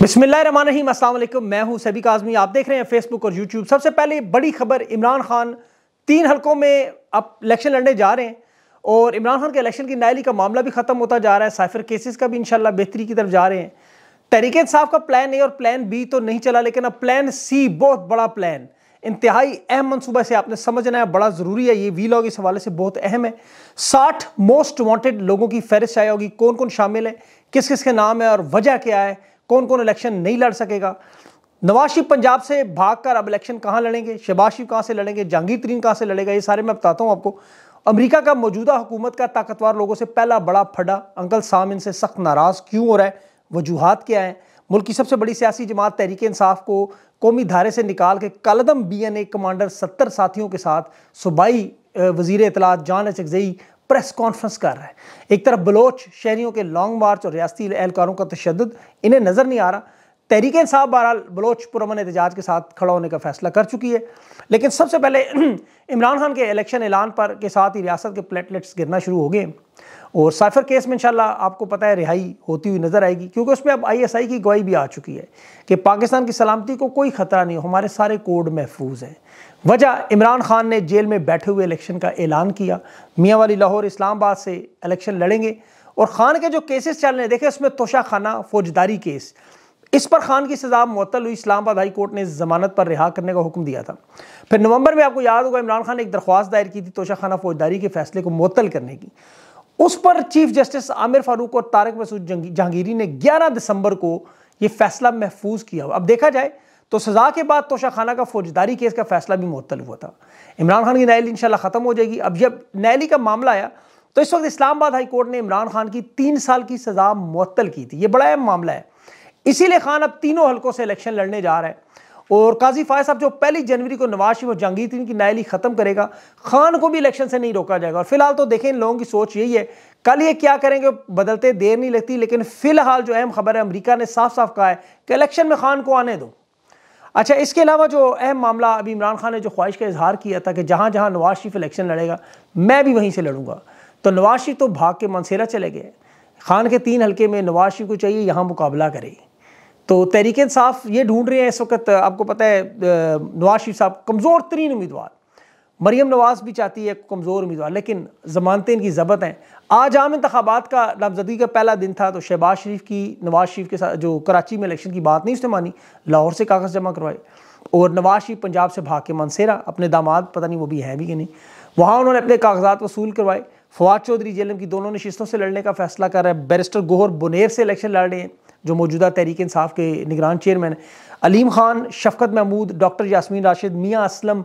बिस्मिल्लाम मैं हूं सभी काजमी आप देख रहे हैं फेसबुक और यूट्यूब सबसे पहले बड़ी खबर इमरान खान तीन हलकों में अब इलेक्शन लड़ने जा रहे हैं और इमरान खान के इलेक्शन की नायली का मामला भी ख़त्म होता जा रहा है साइफर केसेस का भी इनशाला बेहतरी की तरफ जा रहे हैं तहरीक साफ का प्लान ए और प्लान बी तो नहीं चला लेकिन अब प्लान सी बहुत बड़ा प्लान इंतहाई अहम मनसूबा से आपने समझना है बड़ा ज़रूरी है ये वी लॉग इस हवाले से बहुत अहम है साठ मोस्ट वांटेड लोगों की फहरिस्त आई होगी कौन कौन शामिल है किस किस के नाम है और वजह क्या है कौन कौन इलेक्शन नहीं लड़ सकेगा नवाज शरीफ पंजाब से भागकर अब इलेक्शन कहाँ लड़ेंगे शहबाज शरीफ कहाँ से लड़ेंगे जहांगीर तरीन कहाँ से लड़ेगा ये सारे मैं बताता हूँ आपको अमेरिका का मौजूदा हुकूमत का ताकतवर लोगों से पहला बड़ा फड़ा अंकल साम इनसे सख्त नाराज़ क्यों हो रहा है वजूहत क्या है मुल्क की सबसे बड़ी सियासी जमात तहरीक इंसाफ को कौमी धारे से निकाल के कलदम बी एन ए कमांडर सत्तर साथियों के साथ सूबाई वजीर इतलात जान एच प्रेस कॉन्फ्रेंस कर रहा है एक तरफ बलोच शहरीों के लॉन्ग मार्च और रियाती एहलकारों का तशद इन्हें नज़र नहीं आ रहा तहरीक साहब बहरहाल बलोच पुरमन एहतजाज के साथ खड़ा होने का फैसला कर चुकी है लेकिन सबसे पहले इमरान खान के इलेक्शन ऐलान पर के साथ ही रियासत के प्लेटलेट्स गिरना शुरू हो गए और साइफर केस में इंशाल्लाह आपको पता है रिहाई होती हुई नज़र आएगी क्योंकि उसमें अब आईएसआई की गवाही भी आ चुकी है कि पाकिस्तान की सलामती को कोई ख़तरा नहीं हमारे सारे कोड महफूज हैं वजह इमरान खान ने जेल में बैठे हुए इलेक्शन का ऐलान किया मियाँ वाली लाहौर इस्लामाबाद से इलेक्शन लड़ेंगे और खान के जो केसेस चल रहे हैं देखे उसमें तोशा खाना फौजदारी केस इस पर खान की सजा मुतल हुई इस्लामाबाद हाई कोर्ट ने जमानत पर रिहा करने का हुक्म दिया था फिर नवंबर में आपको याद होगा इमरान खान ने एक दरख्वास्त दायर की थी तोशाखाना फौजदारी के फैसले को मअतल करने की उस पर चीफ जस्टिस आमिर फारूक और तारक मसूद जहांगीरी ने 11 दिसंबर को यह फैसला महफूज किया अब देखा जाए तो सजा के बाद तोशा खाना का फौजदारी केस का फैसला भी मुअल हुआ था इमरान खान की नायली इनशाला ख़त्म हो जाएगी अब जब नायली का मामला आया तो इस वक्त इस्लामाबाद हाई कोर्ट ने इमरान खान की तीन साल की सज़ा मुअल की थी ये बड़ा अहम मामला है इसीलिए खान अब तीनों हलकों से इलेक्शन लड़ने जा रहे हैं और काजी फायद साहब जो पहली जनवरी को नवाज शरीफ और जहांगीर की नायली ख़त्म करेगा खान को भी इलेक्शन से नहीं रोका जाएगा और फिलहाल तो देखें इन लोगों की सोच यही है कल ये क्या करेंगे बदलते देर नहीं लगती लेकिन फिलहाल जो अहम खबर है अमरीका ने साफ साफ कहा है कि इलेक्शन में खान को आने दो अच्छा इसके अलावा जो अहम मामला अभी इमरान खान ने जो ख्वाहिश का इजहार किया था कि जहाँ जहाँ नवाज शरीफ इलेक्शन लड़ेगा मैं भी वहीं से लड़ूंगा तो नवाज शरीफ तो भाग के मनसेरा चले गए खान के तीन हल्के में नवाज शरीफ को चाहिए यहाँ मुकाबला करेगी तो तहरीक इंसाफ ये ढूंढ रहे हैं इस वक्त आपको पता है नवाज शरीफ साहब कमज़ोर तरीन उम्मीदवार मरीम नवाज भी चाहती है कमज़ोर उम्मीदवार लेकिन ज़मानतें इनकी ज़बत हैं आज आम इंतबात का नामजदगी का पहला दिन था तो शहबाज शरीफ की नवाज शरीफ के साथ जो कराची में इलेक्शन की बात नहीं उसने मानी लाहौर से कागज़ जमा करवाए और नवाज शरीफ पंजाब से भाग के मनसेरा अपने दामाद पता नहीं वो भी है भी कि नहीं वहाँ उन्होंने अपने कागजात वसूल करवाए फवाद चौधरी जेलम की दोनों नशस्तों से लड़ने का फैसला कर रहे हैं बैरिस्टर गोहर बुनेर से इलेक्शन लड़ रहे हैं जो मौजूदा तहरीक इंसाफ के निगरान चेयरमैन अलीम खान शफकत महमूद डॉक्टर यासमीन राशिद मियाँ असलम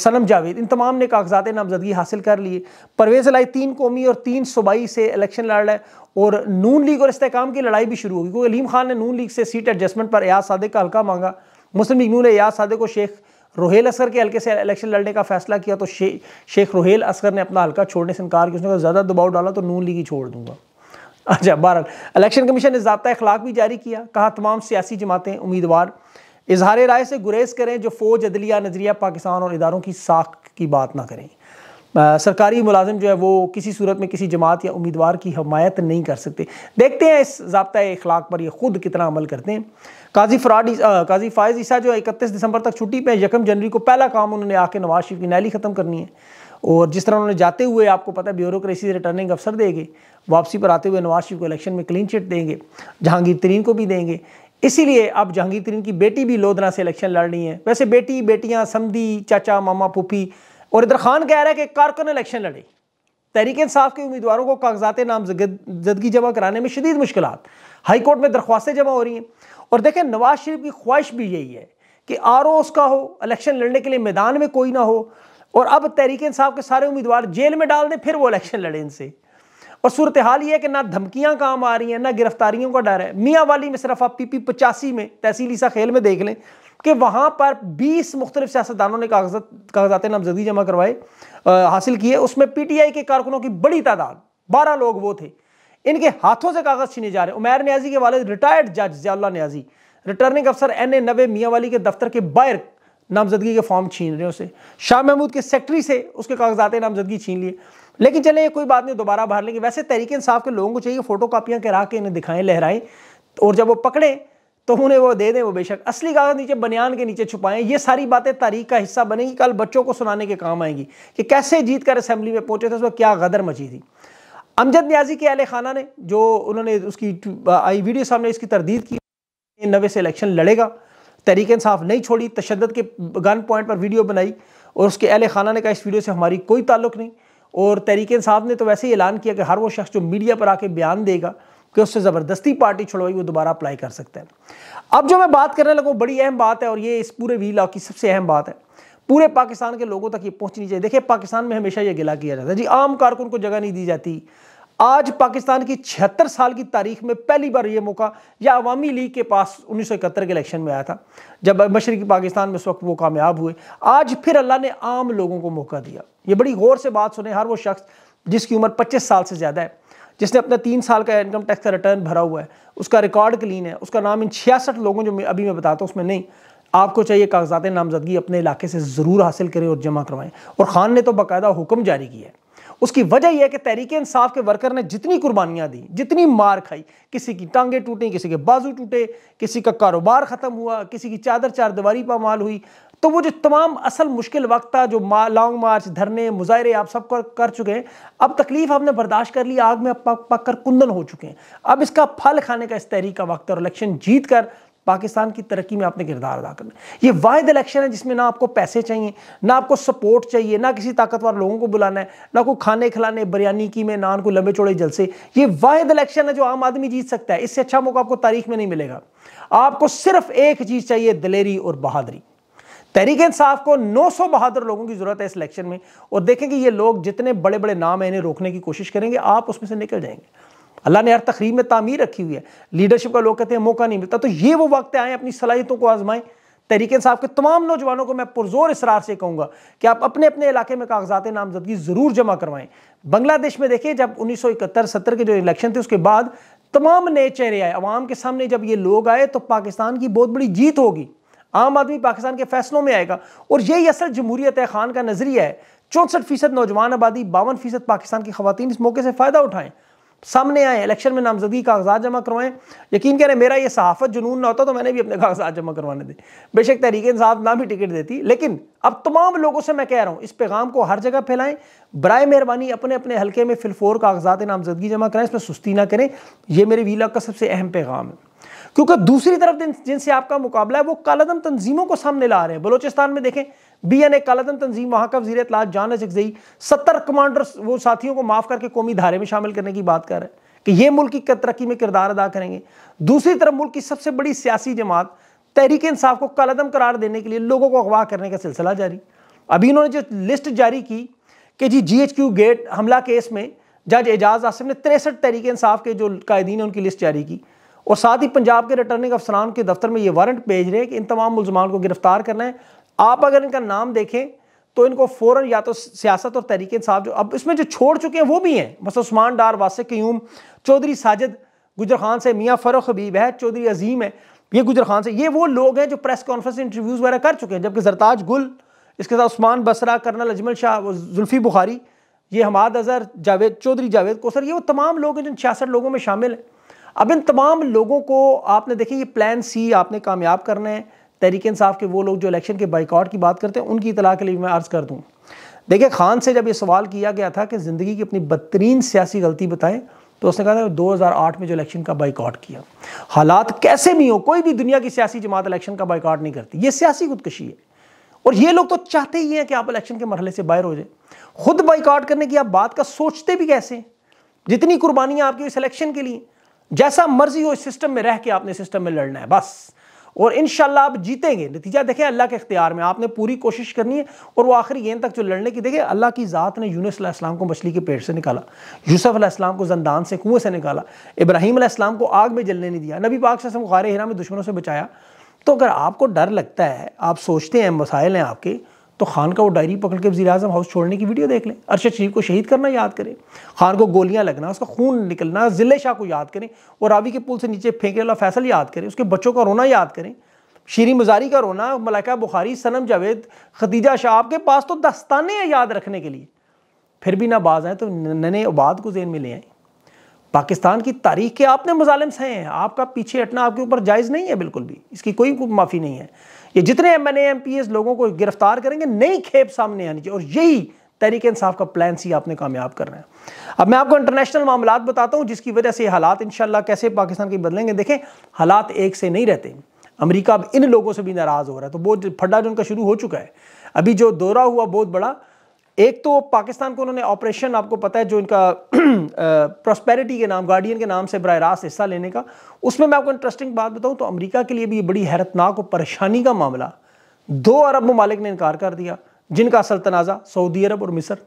सनम जावेद इन तमाम ने कागजात नामजदगी हासिल कर लिए परवेज़ लाई तीन कौमी और तीन सूबाई से इलेक्शन लड़ रहा है और नून लीग और इस्तेकाम की लड़ाई भी शुरू होगी क्योंकि अलीम खान ने नून लीग से सीट एडजस्टमेंट पर एयाज सादे का हल्का मांगा मुस्लिम लीग नून ने एयाज सादे को शेख रोहेल असगर के हल्के से इलेक्शन लड़ने का फैसला किया तो शे, शेख रोहेल असगर ने अपना हल्का छोड़ने से इनकार किया उसने ज़्यादा दबाव डाला तो नून लीग ही छोड़ दूंगा अच्छा बहरहाल इलेक्शन कमीशन ने जबता अखलाक भी जारी किया कहा तमाम सियासी जमातें उम्मीदवार इजहार राय से गुरेज करें जो फौज अदलिया नजरिया पाकिस्तान और इदारों की साख की बात ना करें आ, सरकारी मुलाजिम जो है वो किसी सूरत में किसी जमात या उम्मीदवार की हमायत नहीं कर सकते देखते हैं इस जबता अखलाक पर यह खुद कितना अमल करते हैं काजी फराड काजी फायज़ ईसा जो है इकतीस दिसंबर तक छुट्टी पे यकम जनवरी को पहला काम उन्होंने आके नवाज शरीफ की नैली ख़त्म करनी है और जिस तरह उन्होंने जाते हुए आपको पता है ब्यूरोक्रेसी रिटर्निंग अफसर देंगे वापसी पर आते हुए नवाज शरीफ को इलेक्शन में क्लीन चिट देंगे जहांगीर तरीन को भी देंगे इसीलिए अब जहांगीर तरीन की बेटी भी लोधना से इलेक्शन लड़ रही है वैसे बेटी बेटियाँ समधी चाचा मामा पुपी और इधर खान कह रहा है कि कारकुन इलेक्शन लड़े तहरीक इंसाफ के उम्मीदवारों को कागजात नामजदगी जमा कराने में शदीद मुश्किल हाईकोर्ट में दरख्वास्तें जमा हो रही हैं और देखें नवाज शरीफ की ख्वाहिश भी यही है कि आर ओ उसका हो इलेक्शन लड़ने के लिए मैदान में कोई ना हो और अब तहरीक इंसाफ के सारे उम्मीदवार जेल में डाल दें फिर वो इलेक्शन लड़े इनसे और सूरत हाल ये है कि ना धमकियां काम आ रही हैं ना गिरफ्तारियों का डर है मियाँ वाली में सिर्फ आप पी पी पचासी में तहसील ईसा खेल में देख लें कि वहाँ पर बीस मुख्तलिफ सियासतदानों ने कागजात कागजात नामजदगी जमा करवाए हासिल किए उसमें पी टी आई के कारकुनों की बड़ी तादाद बारह लोग वो थे इनके हाथों से कागज छीने जा रहे हैं उमैर न्याजी के वाले रिटायर्ड जज जयाल्ला न्याजी रिटर्निंग अफसर एन ए नबे मियाँ वाली के दफ्तर के बाहर नामजदगी के फॉर्म छीन रहे हैं उसे शाह महमूद के सेक्रेटरी से उसके कागजात नामजदगी छीन लिए लेकिन चले ये कोई बात नहीं दोबारा बाहर लेंगे वैसे तरीके इंसाफ के लोगों को चाहिए फोटो कापियाँ करा के इन्हें दिखाएं लहराएं और जब वो पकड़े तो उन्हें वो दे दें वो बेशक असली कागज नीचे बनियान के नीचे छुपाएं ये सारी बातें तारीख का हिस्सा बनेगी कल बच्चों को सुनाने के काम आएंगी कि कैसे जीत कर असम्बली में पहुंचे थे उसमें क्या गदर मची थी अमजद न्याजी के अहल खाना ने जो उन्होंने उसकी आई वीडियो सामने इसकी तरदीद की नवे से इलेक्शन लड़ेगा तहरीक इंसाफ नहीं छोड़ी तशद के गन पॉइंट पर वीडियो बनाई और उसके अहल खाना ने कहा इस वीडियो से हमारी कोई ताल्लुक नहीं और तहरीक इंसाफ ने तो वैसे ही ऐलान किया कि हर वो शख्स जो मीडिया पर आके बयान देगा कि उससे ज़बरदस्ती पार्टी छुड़वाई वो दोबारा अप्लाई कर सकते हैं अब जो मैं बात करने लगा बड़ी अहम बात है और ये इस पूरे वी की सबसे अहम बात है पूरे पाकिस्तान के लोगों तक ये पहुंचनी चाहिए देखिए पाकिस्तान में हमेशा ये गिला किया जाता है जी आम कारकुन को जगह नहीं दी जाती आज पाकिस्तान की छिहत्तर साल की तारीख में पहली बार ये मौका या अवामी लीग के पास उन्नीस सौ इकहत्तर के इलेक्शन में आया था जब मशरकी पाकिस्तान में उस वक्त वो कामयाब हुए आज फिर अल्लाह ने आम लोगों को मौका दिया ये बड़ी गौर से बात सुने हर वो शख्स जिसकी उम्र पच्चीस साल से ज़्यादा है जिसने अपना तीन साल का इनकम टैक्स का रिटर्न भरा हुआ है उसका रिकॉर्ड क्लीन है उसका नाम इन छियासठ लोगों जो मैं अभी मैं बताता हूँ उसमें नहीं आपको चाहिए कागजात नामजदगी अपने इलाके से ज़रूर हासिल करें और जमा करवाएं और ख़ान ने तो बाकायदा हुक्म जारी किया है उसकी वजह यह है कि तहरीक इंसाफ के वर्कर ने जितनी कुर्बानियाँ दी जितनी मार खाई किसी की टांगें टूटी किसी के बाजू टूटे किसी का कारोबार ख़त्म हुआ किसी की चादर चार दीवारी पामाल हुई तो वो जो तमाम असल मुश्किल वक्त था जो मा, लॉन्ग मार्च धरने मुजाहरे आप सब कर, कर चुके हैं अब तकलीफ आपने बर्दाश्त कर ली आग में पक पक कर कुंदन हो चुके हैं अब इसका फल खाने का इस तहरीक का वक्त और इलेक्शन जीत कर पाकिस्तान की तरक्की में आपने किरदार अदा करना ये वाद इलेक्शन है जिसमें ना आपको पैसे चाहिए ना आपको सपोर्ट चाहिए ना किसी ताकतवर लोगों को बुलाना है ना कोई खाने खिलाने बिरयानी की में ना को लंबे चौड़े जलसे ये वाद इलेक्शन है जो आम आदमी जीत सकता है इससे अच्छा मौका आपको तारीख में नहीं मिलेगा आपको सिर्फ एक चीज़ चाहिए दलेरी और बहादरी तहरीक इंसाफ को 900 बहादुर लोगों की जरूरत है इस इलेक्शन में और देखेंगे ये लोग जितने बड़े बड़े नाम हैं इन्हें रोकने की कोशिश करेंगे आप उसमें से निकल जाएंगे अल्लाह ने हर तकरीब में तामीर रखी हुई है लीडरशिप का लोग कहते हैं मौका नहीं मिलता तो ये वो वक्त आए अपनी सलाहियतों को आजमाएं तरीके साहब के तमाम नौजवानों को मैं पुरजोर इसरार से कहूँगा कि आप अपने अपने इलाके में कागजात नामजदगी ज़रूर जमा करवाएं बांग्लादेश में देखिए जब उन्नीस सौ इकहत्तर सत्तर के जो इलेक्शन थे उसके बाद तमाम नए चेहरे आए आवाम के सामने जब ये लोग आए तो पाकिस्तान की बहुत बड़ी जीत होगी आम आदमी पाकिस्तान के फैसलों में आएगा और यही असल जमहूरियत खान का नजरिया है चौंसठ फीसद नौजवान आबादी बावन फीसद पाकिस्तान की खातन इस मौके से फ़ायदा उठाएं सामने आए इलेक्शन में नामजदगी कागजात जमा करवाएं यकीन करें मेरा ये सहाफत जुनून ना होता तो मैंने भी अपने कागजात जमा करवाने दें बेशक तहरीक इंसाफ ना भी टिकट देती लेकिन अब तमाम लोगों से मैं कह रहा हूँ इस पैगाम को हर जगह फैलाएं बर मेहरबानी अपने अपने हल्के में फिलफोर कागजात नामजदगी जमा कराएं इसमें सुस्ती ना करें यह मेरे वीला का सबसे अहम पैगाम है क्योंकि दूसरी तरफ जिनसे आपका मुकाबला है वो कालादम तंजीमों को सामने ला रहे हैं बलोचिस्तान में देखें बी एन ए कालादम तंजीम वहां का वजी इतलात जान जगजई सत्तर कमांडर वो साथियों को माफ़ करके कौमी धारे में शामिल करने की बात कर रहे हैं कि ये मुल्क की तरक्की में किरदार अदा करेंगे दूसरी तरफ मुल्क की सबसे बड़ी सियासी जमात तहरीक इंसाफ को कलदम करार देने के लिए लोगों को अगवा करने का सिलसिला जारी अभी इन्होंने जो लिस्ट जारी की कि जी जी एच क्यू गेट हमला केस में जज एजाज आसिम ने तिरसठ तहरीक इंसाफ के जो कायदीन हैं उनकी लिस्ट जारी की और साथ ही पंजाब के रिटर्निंग अफसरान के दफ्तर में ये वारंट भेज रहे हैं कि इन तमाम मुलजमान को गिरफ्तार करना है आप अगर इनका नाम देखें तो इनको फ़ौरन या तो सियासत और तहरीक साहब जो अब इसमें जो छोड़ चुके हैं वो भी हैं बस उस्मान डार वासिक क्यूम चौधरी साजिद गुजर खान से मियाँ फ़रुख हबीब है चौधरी अजीम है ये गुजर खान से ये वो लोग हैं जो प्रेस कॉन्फ्रेंस इंटरव्यूज़ वगैरह कर चुके हैं जबकि जरताज गुल इसके साथ उस्मान बसरा कर्नल अजमल शाह जुल्फ़ी बुखारी ये हमाद अजहर जावेद चौधरी जावेद कोसर ये वो तमाम लोग हैं जिन छियासठ लोगों में शामिल हैं अब इन तमाम लोगों को आपने देखिए ये प्लान सी आपने कामयाब करना है तहरीक इंसाफ के वो लोग जो इलेक्शन के बाइकआउट की बात करते हैं उनकी इतला के लिए मैं अर्ज़ कर दूँ देखिए खान से जब ये सवाल किया गया था कि ज़िंदगी की अपनी बदतरीन सियासी गलती बताएं तो उसने कहा था 2008 में जो इलेक्शन का बाइकआउट किया हालात कैसे भी हो कोई भी दुनिया की सियासी जमात इलेक्शन का बाइकआउट नहीं करती ये सियासी खुदकशी है और ये लोग तो चाहते ही हैं कि आप इलेक्शन के मरहले से बाहर हो जाए खुद बाइकआउट करने की आप बात का सोचते भी कैसे जितनी कुर्बानियाँ आपकी इस इलेक्शन के लिए जैसा मर्जी हो इस सिस्टम में रह के आपने सिस्टम में लड़ना है बस और इन आप जीतेंगे नतीजा देखें अल्लाह के अख्तियार में आपने पूरी कोशिश करनी है और वो आखिरी गेंद तक जो लड़ने की देखें अल्लाह की ज़ात ने यूनसम को मछली के पेट से निकाला यूसफ़लाम को जंदान से कुएँ से निकाला इब्राहिम इस्लाम को आग में जलने नहीं दिया नबी पाक से गारे हिरा में दुश्मनों से बचाया तो अगर आपको डर लगता है आप सोचते हैं मसाइल हैं आपके तो खान का वो डायरी पकड़ के वजी अजम हाउस छोड़ने की वीडियो देख लें अरशद शरीफ को शहीद करना याद करें खान को गोलियां लगना उसका खून निकलना जिले शाह को याद करें और रावी के पुल से नीचे फेंके वाला फैसल याद करें उसके बच्चों का रोना याद करें शीरी मजारी का रोना मलाका बुखारी सनम जावेद खदीजा शाह आपके पास तो दस्ताने हैं याद रखने के लिए फिर भी ना बाज आए तो नन्हे उबाद को जेन में ले आए पाकिस्तान की तारीख के आपने मुजालिम सहे हैं आपका पीछे हटना आपके ऊपर जायज़ नहीं है बिल्कुल भी इसकी कोई माफ़ी नहीं है ये जितने M N M P S लोगों को गिरफ्तार करेंगे नई खेप सामने आनी चाहिए और यही तरीके इंसाफ का प्लान सी आपने कामयाब करना है अब मैं आपको इंटरनेशनल मामला बताता हूँ जिसकी वजह से हालात इन कैसे पाकिस्तान के बदलेंगे देखें हालात एक से नहीं रहते अमरीका अब इन लोगों से भी नाराज़ हो रहा है तो बहुत फड्डा जो उनका शुरू हो चुका है अभी जो दौरा हुआ बहुत बड़ा एक तो पाकिस्तान को उन्होंने ऑपरेशन आपको पता है जो इनका प्रॉस्पेरिटी के नाम गार्डियन के नाम से बर रास्त हिस्सा लेने का उसमें मैं आपको इंटरेस्टिंग बात बताऊं तो अमेरिका के लिए भी ये बड़ी हैरतनाक और परेशानी का मामला दो अरब ममालिक ने इनकार कर दिया जिनका असल तनाज़ा सऊदी अरब और मिसर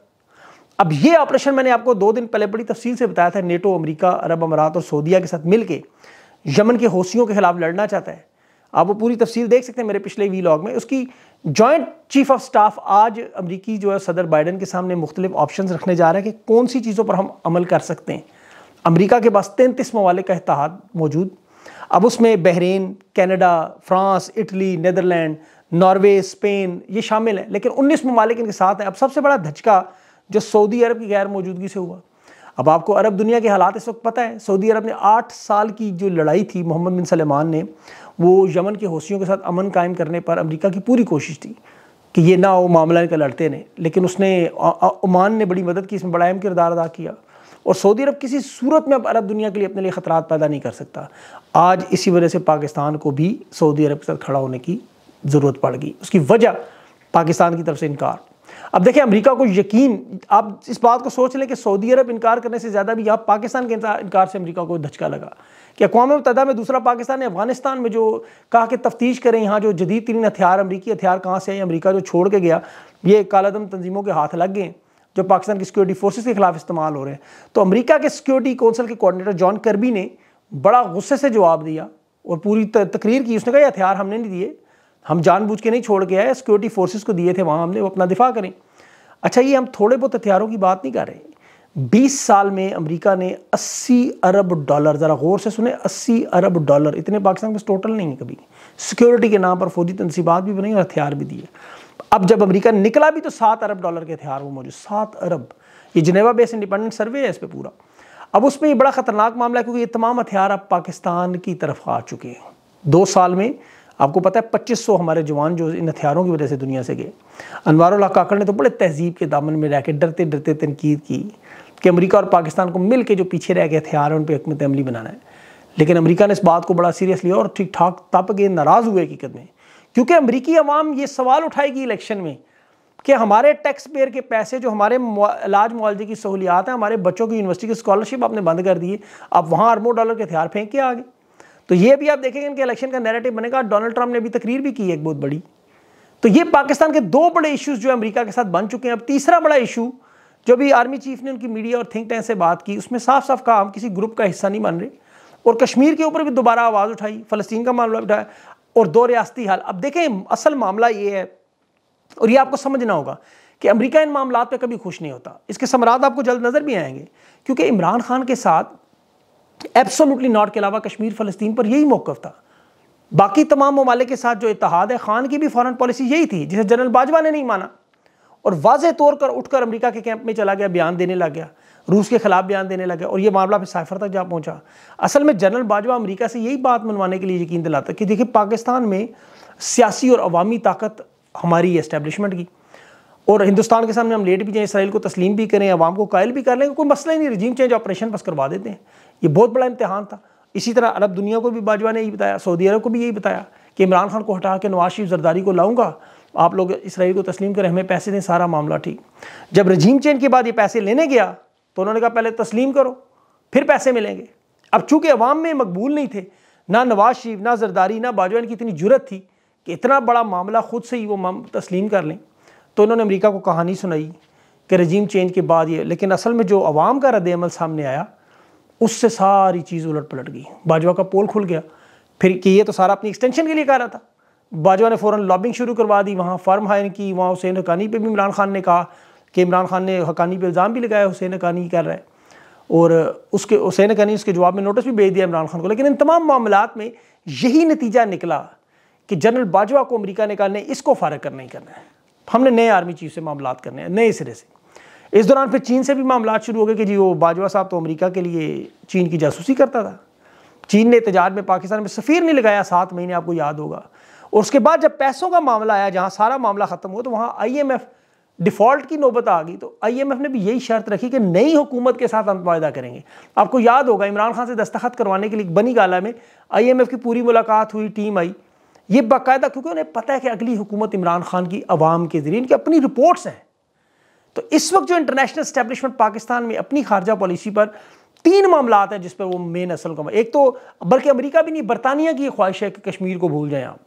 अब ये ऑपरेशन मैंने आपको दो दिन पहले बड़ी तफसील से बताया था नेटो अमरीका अरब अमारात और सऊदिया के साथ मिलकर यमन के हौसियों के खिलाफ लड़ना चाहता है आप वो पूरी तफसील देख सकते हैं मेरे पिछले वी में उसकी जॉइंट चीफ ऑफ स्टाफ आज अमरीकी जो है सदर बाइडन के सामने मुख्तलिफ ऑप्शन रखने जा रहे हैं कि कौन सी चीज़ों पर हम अमल कर सकते हैं अमरीका के पास तैंतीस ममालिक का इतिहाद मौजूद अब उसमें Bahrain Canada France Italy Netherland Norway Spain ये शामिल हैं लेकिन उन्नीस ममालिक इनके साथ हैं अब सबसे बड़ा धचका जो सऊदी अरब की गैर मौजूदगी से हुआ अब आपको अरब दुनिया के हालात इस वक्त पता है सऊदी अरब ने आठ साल की जो लड़ाई थी मोहम्मद बिन सलेमान ने वो यमन के हौसियों के साथ अमन कायम करने पर अमेरिका की पूरी कोशिश थी कि ये ना हो मामला इनका लड़ते ने लेकिन उसने ओमान ने बड़ी मदद की इसमें बड़ा अहम किरदार अदा किया और सऊदी अरब किसी सूरत में अब अरब दुनिया के लिए अपने लिए ख़तरा पैदा नहीं कर सकता आज इसी वजह से पाकिस्तान को भी सऊदी अरब के साथ खड़ा होने की ज़रूरत पड़ गई उसकी वजह पाकिस्तान की तरफ से इनकार अब देखें अमेरिका को यकीन आप इस बात को सोच लें कि सऊदी अरब इनकार करने से ज़्यादा भी यहाँ पाकिस्तान के इनकार से अमेरिका को धचका लगा कि अकवा मुतदा में दूसरा पाकिस्तान ने अफगानिस्तान में जो कहा कि तफ्तीश करें यहाँ जो जदीद तरीन हथियार अमरीकी हथियार कहाँ से आए अमरीका जो छोड़ के गया ये कालादम तंजीमों के हाथ लग गए जो पाकिस्तान की सिक्योरिटी फोर्सेज के खिलाफ इस्तेमाल हो रहे हैं तो अमरीका के सिक्योरिटी कौंसिल के कोऑर्डिनेटर जॉन करबी ने बड़ा गुस्से से जवाब दिया और पूरी तकरीर की उसने कहा हथियार हमने नहीं दिए हम जानबूझ के नहीं छोड़ के आए सिक्योरिटी फोर्सेस को दिए थे वहाँ हमने वो अपना दिफा करें अच्छा ये हम थोड़े बहुत हथियारों की बात नहीं कर रहे 20 साल में अमेरिका ने 80 अरब डॉलर ज़रा गौर से सुने 80 अरब डॉलर इतने पाकिस्तान में टोटल नहीं है कभी सिक्योरिटी के नाम पर फौजी तनसीबात भी बनी और हथियार भी दिए अब जब अमेरिका निकला भी तो सात अरब डॉलर के हथियार वो मौजूद सात अरब ये जनेवा बेस इंडिपेंडेंट सर्वे है इस पर पूरा अब उसमें ये बड़ा ख़तरनाक मामला है क्योंकि ये तमाम हथियार अब पाकिस्तान की तरफ आ चुके हैं दो साल में आपको पता है सौ हमारे जवान जो इन हथियारों की वजह से दुनिया से गए अनवारोला काकड़ ने तो बड़े तहजीब के दामन में रह के डरते डरते तनकीद की कि अमरीका और पाकिस्तान को मिल के जो पीछे रह गए हथियार हैं उन पर हमत अमली बनाना है लेकिन अमरीका ने इस बात को बड़ा सीरियस लिया और ठीक ठाक तप के नाराज़ हुए हकीकत में क्योंकि अमरीकी अवाम ये सवाल उठाएगी इलेक्शन में कि हमारे टैक्स पेयर के पैसे जो हमारे इलाज मुआवजे की सहूलियात हैं हमारे बच्चों की यूनिवर्सिटी की स्कॉलरशिप आपने बंद कर दी है आप वहाँ अरबों डॉलर के हथियार फेंक के आ गए तो ये भी आप देखेंगे इनके इलेक्शन का नैरेटिव बनेगा डोनाल्ड ट्रंप ने अभी तकरीर भी की है एक बहुत बड़ी तो ये पाकिस्तान के दो बड़े इश्यूज जो अमेरिका के साथ बन चुके हैं अब तीसरा बड़ा इशू जो भी आर्मी चीफ ने उनकी मीडिया और थिंक टैंक से बात की उसमें साफ साफ कहा हम किसी ग्रुप का हिस्सा नहीं मान रहे और कश्मीर के ऊपर भी दोबारा आवाज़ उठाई फ़लस्तीन का मामला उठाया और दो रियासती हाल अब देखें असल मामला ये है और ये आपको समझना होगा कि अमेरिका इन मामला पर कभी खुश नहीं होता इसके समरात आपको जल्द नज़र भी आएंगे क्योंकि इमरान खान के साथ एब्सोलूटली नॉर्थ के अलावा कश्मीर फलस्तीन पर यही मौकफ था बाकी तमाम ममालिक के साथ जो इतिहाद है खान की भी फॉरन पॉलिसी यही थी जिसे जनरल बाजवा ने नहीं माना और वाज तौर पर उठकर अमरीका के कैंप में चला गया बयान देने लग गया रूस के खिलाफ बयान देने लगा और ये मामला फिर साइफर तक जा पहुंचा असल में जनरल बाजवा अमेरिका से यही बात मनवाने के लिए यकीन दिलाता कि देखिए पाकिस्तान में सियासी और अवामी ताकत हमारी एस्टेब्लिशमेंट की और हिंदुस्तान के सामने हम लेट भी जाएँ इसराइल को तस्लीम भी करें आवाम को कायल भी कर लें कोई मसला ही नहीं रजीम चेंज ऑपरेशन बस करवा देते हैं ये बहुत बड़ा इम्तहान था इसी तरह अरब दुनिया को भी बाजवा ने यही बताया सऊदी अरब को भी यही बताया कि इमरान खान को हटा के नवाज शरीफ जरदारी को लाऊंगा आप लोग इसराइल को तस्लीम करें हमें पैसे दें सारा मामला ठीक जब रजीम चेंज के बाद ये पैसे लेने गया तो उन्होंने कहा पहले तस्लीम करो फिर पैसे मिलेंगे अब चूंकि अवाम में मकबूल नहीं थे ना नवाज शरीफ ना जरदारी ना बाजवा की इतनी जरूरत थी कि इतना बड़ा मामला ख़ुद से ही वो तस्लीम कर लें तो इन्होंने अमेरिका को कहानी सुनाई कि रजीम चेंज के बाद ये लेकिन असल में जो आवाम का अमल सामने आया उससे सारी चीज़ उलट पलट गई बाजवा का पोल खुल गया फिर कि ये तो सारा अपनी एक्सटेंशन के लिए कह रहा था बाजवा ने फ़ौरन लॉबिंग शुरू करवा दी वहाँ फार्म हायर की वहाँ हुसैन हकानी पे भी इमरान खान ने कहा कि इमरान खान ने हकानी पे इल्ज़ाम भी लगाया हुसैन हकानी कर रहा है और उसके हुसैन हकानी उसके जवाब में नोटिस भी भेज दिया इमरान खान को लेकिन इन तमाम मामला में यही नतीजा निकला कि जनरल बाजवा को अमरीका ने कहा नहीं इसको फारग कर नहीं करना है हमने नए आर्मी चीफ से मामला करने हैं नए सिरे से इस दौरान फिर चीन से भी मामला शुरू हो गए कि जी वो बाजवा साहब तो अमेरिका के लिए चीन की जासूसी करता था चीन ने तजार में पाकिस्तान में सफ़ीर नहीं लगाया सात महीने आपको याद होगा और उसके बाद जब पैसों का मामला आया जहाँ सारा मामला ख़त्म हुआ तो वहाँ आईएमएफ डिफ़ॉल्ट की नौबत आ गई तो आईएमएफ ने भी यही शर्त रखी कि नई हुकूमत के साथ हम वायदा करेंगे आपको याद होगा इमरान खान से दस्तखत करवाने के लिए बनी गाला में आईएमएफ की पूरी मुलाकात हुई टीम आई ये बाकायदा क्योंकि उन्हें पता है कि अगली हुकूमत इमरान खान की आवाम के ज़रिए इनकी अपनी रिपोर्ट्स हैं तो इस वक्त जो इंटरनेशनल स्टैब्लिशमेंट पाकिस्तान में अपनी खारजा पॉलिसी पर तीन मामला हैं जिस पर वो मेन असल का एक तो बल्कि अमरीका भी नहीं बरतानिया की ख्वाहिश है कि कश्मीर को भूल जाए आप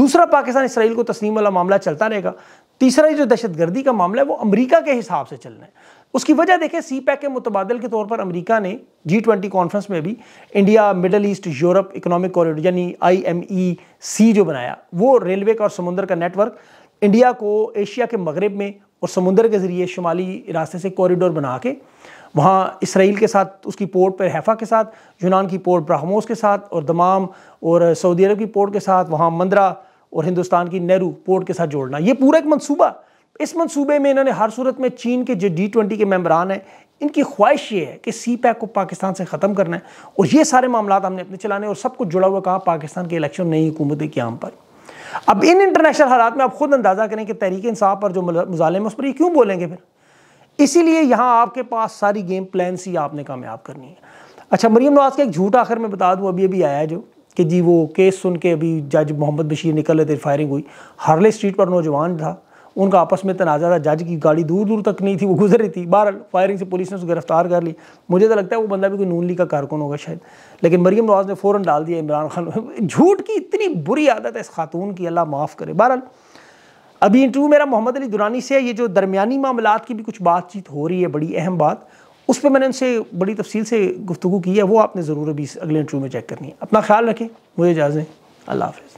दूसरा पाकिस्तान इसराइल को तस्लीम वाला मामला चलता रहेगा तीसरा जो दहशत गर्दी का मामला है वो अमरीका के हिसाब से चलना है उसकी वजह देखें सी पैक के मुतबादल के तौर पर अमेरिका ने जी ट्वेंटी कॉन्फ्रेंस में भी India middle east Europe economic corridor यानी आई एम ई सी जो बनाया वो रेलवे का और समुंदर का नेटवर्क इंडिया को एशिया के मगरब में और समुंदर के ज़रिए शुमाली रास्ते से कॉरिडोर बना के वहाँ इसराइल के साथ उसकी पोर्ट पर हैफ़ा के साथ यूनान की पोर्ट ब्राहमोस के साथ और दमाम और सऊदी अरब की पोर्ट के साथ वहाँ मंदरा और हिंदुस्तान की नेहरू पोर्ट के साथ जोड़ना ये पूरा एक मनसूबा इस मंसूबे में इन्होंने हर सूरत में चीन के जो डी ट्वेंटी के मेम्बरान हैं इनकी ख्वाहिश ये है कि सी पैक को पाकिस्तान से ख़त्म करना है और ये सारे मामला हमने अपने चलाने और सब कुछ जुड़ा हुआ कहा पाकिस्तान के इलेक्शन नई हुकूमत के आम पर अब इन इंटरनेशनल हालात में आप खुद अंदाज़ा करें कि तहरीक इंसाफ पर जो मुजाले हैं उस पर ये क्यों बोलेंगे फिर इसीलिए यहाँ आपके पास सारी गेम प्लान ही आपने कामयाब करनी है अच्छा मरीम नवाज का एक झूठ आखिर में बता दूँ अभी अभी आया है जो कि जी वो केस सुन के अभी जज मोहम्मद बशीर निकल रहे थे फायरिंग हुई हार्ले स्ट्रीट पर नौजवान था उनका आपस में तनाज़ा था जज की गाड़ी दूर दूर तक नहीं थी वो गुजर रही थी बहरहाल फायरिंग से पुलिस ने उसको गिरफ्तार कर ली मुझे तो लगता है वो बंदा भी कोई नून ली का कारकुन होगा शायद लेकिन मरीम नवाज ने फ़ौरन डाल दिया इमरान खान झूठ की इतनी बुरी आदत है इस खातून की अल्लाह माफ़ करे बहरहाल अभी इंटरव्यू मेरा मोहम्मद अली दुरानी से है ये जो दरमियानी मामला की भी कुछ बातचीत हो रही है बड़ी अहम बात उस पर मैंने उनसे बड़ी तफसील से गुफ्तु की है वो आपने ज़रूर अभी अगले इंटरव्यू में चेक करनी है अपना ख्याल रखें मुझे इजाज़ें अल्लाह हाफ़